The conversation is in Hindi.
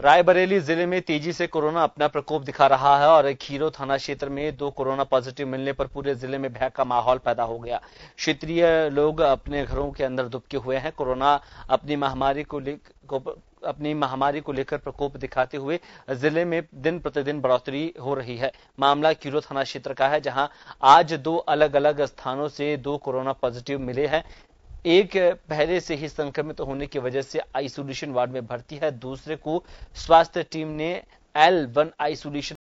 रायबरेली जिले में तेजी से कोरोना अपना प्रकोप दिखा रहा है और खीरो थाना क्षेत्र में दो कोरोना पॉजिटिव मिलने पर पूरे जिले में भय का माहौल पैदा हो गया क्षेत्रीय लोग अपने घरों के अंदर दुबके हुए हैं कोरोना अपनी महामारी को लेकर अपनी महामारी को लेकर प्रकोप दिखाते हुए जिले में दिन प्रतिदिन बढ़ोतरी हो रही है मामला कीरो थाना क्षेत्र का है जहां आज दो अलग अलग स्थानों से दो कोरोना पॉजिटिव मिले हैं एक पहले से ही संक्रमित होने की वजह से आइसोलेशन वार्ड में भर्ती है दूसरे को स्वास्थ्य टीम ने एल वन आइसोलेशन